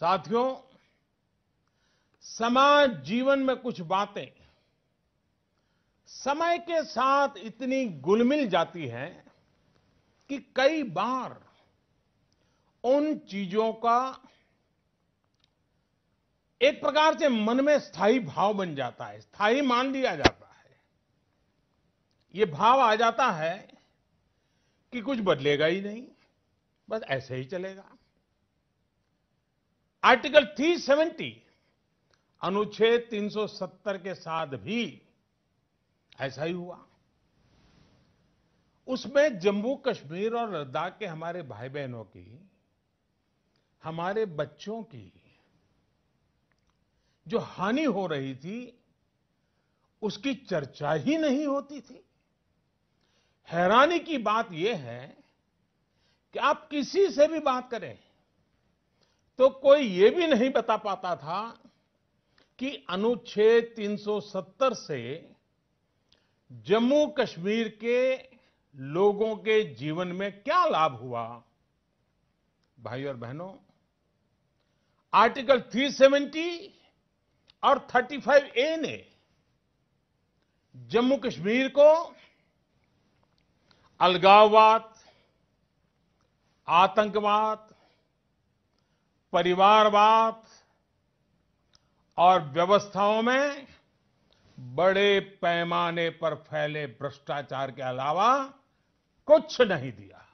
साथियों समाज जीवन में कुछ बातें समय के साथ इतनी गुलमिल जाती हैं कि कई बार उन चीजों का एक प्रकार से मन में स्थायी भाव बन जाता है स्थायी मान लिया जाता है ये भाव आ जाता है कि कुछ बदलेगा ही नहीं बस ऐसे ही चलेगा आर्टिकल 370 अनुच्छेद 370 के साथ भी ऐसा ही हुआ उसमें जम्मू कश्मीर और लद्दाख के हमारे भाई बहनों की हमारे बच्चों की जो हानि हो रही थी उसकी चर्चा ही नहीं होती थी हैरानी की बात यह है कि आप किसी से भी बात करें तो कोई ये भी नहीं बता पाता था कि अनुच्छेद 370 से जम्मू कश्मीर के लोगों के जीवन में क्या लाभ हुआ भाई और बहनों आर्टिकल 370 और 35 ए ने जम्मू कश्मीर को अलगाववाद आतंकवाद परिवारवाद और व्यवस्थाओं में बड़े पैमाने पर फैले भ्रष्टाचार के अलावा कुछ नहीं दिया